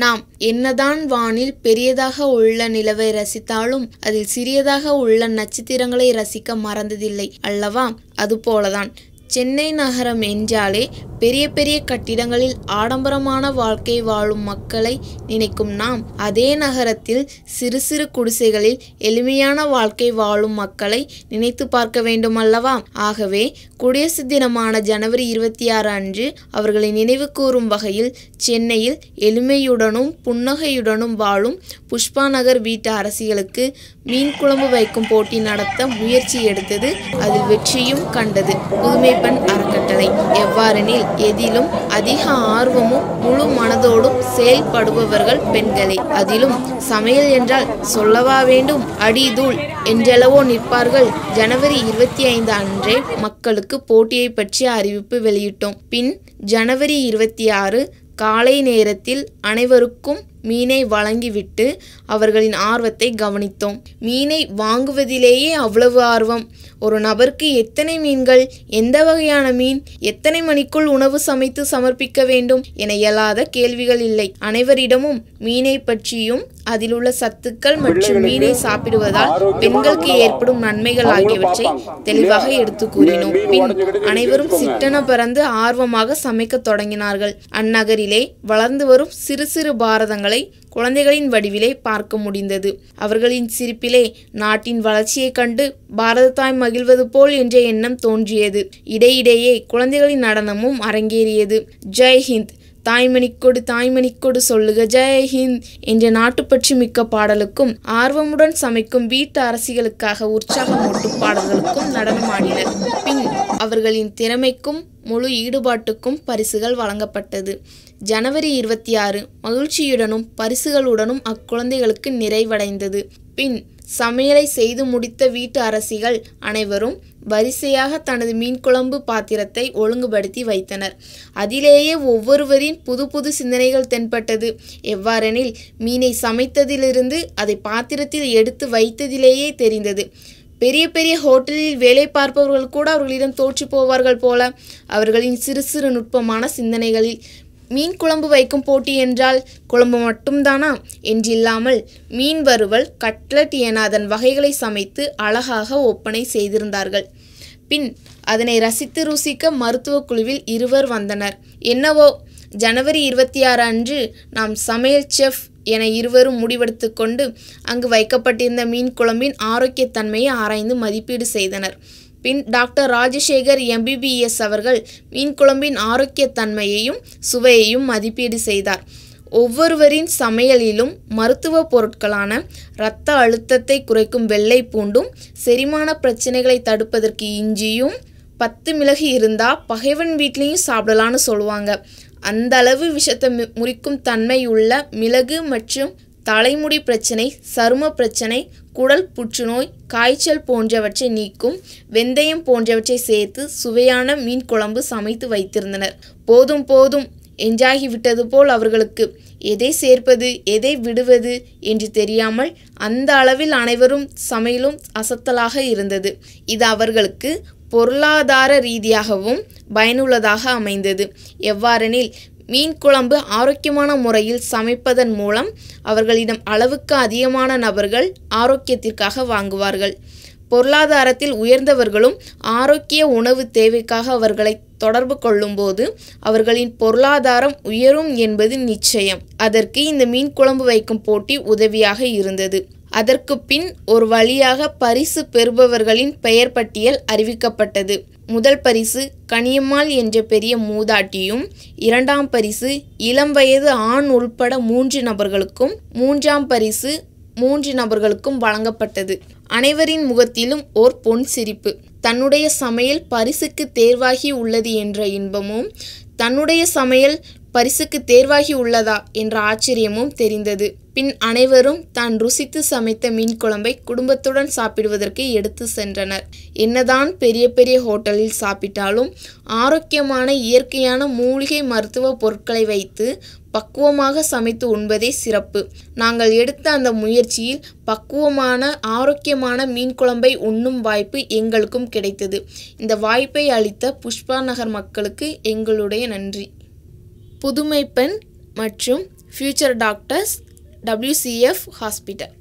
நாம் என்னதான் வானில் பெரியதாக உள்ள நிலவை ரசித்தாலும் அதில் சிறியதாக உள்ள நட்சத்திரங்களை ரசிக்க மறந்ததில்லை அல்லவா அதுபோலதான் சென்னை நகரம் என்றாலே பெரிய பெரிய கட்டிடங்களில் ஆடம்பரமான வாழ்க்கை வாழும் மக்களை நினைக்கும் நாம் அதே நகரத்தில் சிறு சிறு குடிசைகளில் எளிமையான வாழ்க்கை வாழும் மக்களை நினைத்து பார்க்க அல்லவா ஆகவே குடியரசு தினமான ஜனவரி இருபத்தி ஆறு அன்று அவர்களை நினைவு கூறும் வகையில் சென்னையில் எளிமையுடனும் புன்னகையுடனும் வாழும் புஷ்பா நகர் வீட்டு அரசியலுக்கு மீன் குழம்பு வைக்கும் போட்டி நடத்த முயற்சி எடுத்தது அதில் வெற்றியும் கண்டது புதுமைப்பெண் அறக்கட்டளை எவ்வாறெனில் எதிலும் அதிக ஆர்வமும் முழு மனதோடும் செயல்படுபவர்கள் பெண்களே அதிலும் சமையல் என்றால் சொல்லவா வேண்டும் அடி தூள் என்றளவோ நிற்பார்கள் ஜனவரி இருபத்தி ஐந்து அன்றே மக்களுக்கு போட்டியை பற்றிய அறிவிப்பு வெளியிட்டோம் பின் ஜனவரி இருபத்தி ஆறு காலை நேரத்தில் அனைவருக்கும் மீனை வழங்கிவிட்டு அவர்களின் ஆர்வத்தை கவனித்தோம் மீனை வாங்குவதிலேயே அவ்வளவு ஆர்வம் ஒரு நபருக்கு எத்தனை மீன்கள் எந்த வகையான மீன் எத்தனை மணிக்குள் உணவு சமைத்து சமர்ப்பிக்க வேண்டும் என இயலாத கேள்விகள் இல்லை அனைவரிடமும் மீனை பற்றியும் அதில் உள்ள சத்துக்கள் மற்றும் மீனை சாப்பிடுவதால் பெண்களுக்கு ஏற்படும் நன்மைகள் ஆகியவற்றை தெளிவாக எடுத்து கூறினோம் பின் அனைவரும் சிட்டன பறந்து ஆர்வமாக சமைக்க தொடங்கினார்கள் அந்நகரிலே வளர்ந்து வரும் சிறு சிறு பாரதங்களை குழந்தைகளின் வடிவிலே பார்க்க முடிந்தது அவர்களின் சிரிப்பிலே நாட்டின் வளர்ச்சியைக் கண்டு பாரத தாய் மகிழ்வது போல் என்ற எண்ணம் தோன்றியது இடையிடையே குழந்தைகளின் நடனமும் அரங்கேறியது ஜெய் ஹிந்த் தாய்மணிக்கொடு தாய்மணிக்கொடு சொல்லுக ஹிந்த் என்ற நாட்டுப்பற்றி மிக்க பாடலுக்கும் ஆர்வமுடன் சமைக்கும் வீட்டு அரசிகளுக்காக ஓட்டும் பாடல்களுக்கும் நடனமாடினர் பின் அவர்களின் திறமைக்கும் முழு ஈடுபாட்டுக்கும் பரிசுகள் வழங்கப்பட்டது ஜனவரி இருபத்தி ஆறு மகிழ்ச்சியுடனும் பரிசுகளுடனும் அக்குழந்தைகளுக்கு நிறைவடைந்தது பின் சமையலை செய்து முடித்த வீட்டு அரசிகள் அனைவரும் வரிசையாக தனது மீன்குழம்பு பாத்திரத்தை ஒழுங்குபடுத்தி வைத்தனர் அதிலேயே ஒவ்வொருவரின் புது புது சிந்தனைகள் தென்பட்டது எவ்வாறெனில் மீனை சமைத்ததிலிருந்து அதை பாத்திரத்தில் எடுத்து வைத்ததிலேயே தெரிந்தது பெரிய பெரிய ஹோட்டலில் வேலை பார்ப்பவர்கள் கூட அவர்களிடம் தோற்றி போவார்கள் போல அவர்களின் சிறு சிறு நுட்பமான சிந்தனைகளில் மீன் குழம்பு வைக்கும் போட்டி என்றால் குழம்பு மட்டும்தானா என்றில்லாமல் மீன் வறுவல் கட்லட் என அதன் வகைகளை சமைத்து அழகாக ஒப்பனை செய்திருந்தார்கள் பின் அதனை ரசித்து ருசிக்க மருத்துவ குழுவில் இருவர் வந்தனர் என்னவோ ஜனவரி இருபத்தி ஆறு அன்று நாம் சமையல் செஃப் என இருவரும் முடிவெடுத்து கொண்டு அங்கு வைக்கப்பட்டிருந்த மீன் குழம்பின் ஆரோக்கியத்தன்மையை ஆராய்ந்து மதிப்பீடு செய்தனர் பின் டாக்டர் ராஜசேகர் எம்பிபிஎஸ் அவர்கள் மீன் குழம்பின் ஆரோக்கியத்தன்மையையும் சுவையையும் மதிப்பீடு செய்தார் ஒவ்வொருவரின் சமையலிலும் மருத்துவ பொருட்களான இரத்த அழுத்தத்தை குறைக்கும் வெள்ளை பூண்டும் செரிமான பிரச்சனைகளை தடுப்பதற்கு இஞ்சியும் பத்து மிளகு இருந்தால் பகைவன் வீட்லேயும் சாப்பிடலான்னு சொல்லுவாங்க அந்த அளவு விஷத்தை முறிக்கும் தன்மை உள்ள மிளகு மற்றும் தலைமுடி பிரச்சனை சரும பிரச்சனை குடல் புற்றுநோய் காய்ச்சல் போன்றவற்றை நீக்கும் வெந்தயம் போன்றவற்றை சேர்த்து சுவையான மீன் குழம்பு சமைத்து வைத்திருந்தனர் போதும் போதும் எஞ்சாகிவிட்டது போல் அவர்களுக்கு எதை சேர்ப்பது எதை விடுவது என்று தெரியாமல் அந்த அளவில் அனைவரும் சமையலும் அசத்தலாக இருந்தது இது அவர்களுக்கு பொருளாதார ரீதியாகவும் பயனுள்ளதாக அமைந்தது எவ்வாறெனில் மீன் குழம்பு ஆரோக்கியமான முறையில் சமைப்பதன் மூலம் அவர்களிடம் அளவுக்கு அதிகமான நபர்கள் ஆரோக்கியத்திற்காக வாங்குவார்கள் பொருளாதாரத்தில் உயர்ந்தவர்களும் ஆரோக்கிய உணவு தேவைக்காக அவர்களை தொடர்பு கொள்ளும்போது அவர்களின் பொருளாதாரம் உயரும் என்பது நிச்சயம் அதற்கு இந்த மீன் குழம்பு வைக்கும் போட்டி உதவியாக இருந்தது அதற்கு பின் ஒரு வழியாக பரிசு பெறுபவர்களின் பெயர் பட்டியல் அறிவிக்கப்பட்டது முதல் பரிசு கனியம்மாள் என்ற பெரிய மூதாட்டியும் இரண்டாம் பரிசு இளம் வயது ஆண் உள்பட மூன்று நபர்களுக்கும் மூன்றாம் பரிசு மூன்று நபர்களுக்கும் வழங்கப்பட்டது அனைவரின் முகத்திலும் ஓர் பொன் சிரிப்பு தன்னுடைய சமையல் பரிசுக்கு தேர்வாகி உள்ளது என்ற இன்பமும் தன்னுடைய சமையல் பரிசுக்கு தேர்வாகி உள்ளதா என்ற ஆச்சரியமும் தெரிந்தது பின் அனைவரும் தான் ருசித்து சமைத்த மீன் குழம்பை குடும்பத்துடன் சாப்பிடுவதற்கு எடுத்து சென்றனர் என்னதான் பெரிய பெரிய ஹோட்டலில் சாப்பிட்டாலும் ஆரோக்கியமான இயற்கையான மூலிகை மருத்துவ பொருட்களை வைத்து பக்குவமாக சமைத்து உண்பதே சிறப்பு நாங்கள் எடுத்த அந்த முயற்சியில் பக்குவமான ஆரோக்கியமான மீன் குழம்பை உண்ணும் வாய்ப்பு எங்களுக்கும் கிடைத்தது இந்த வாய்ப்பை அளித்த புஷ்பா நகர் மக்களுக்கு எங்களுடைய நன்றி புதுமைப்பெண் மற்றும் ஃபியூச்சர் டாக்டர்ஸ் WCF hospital.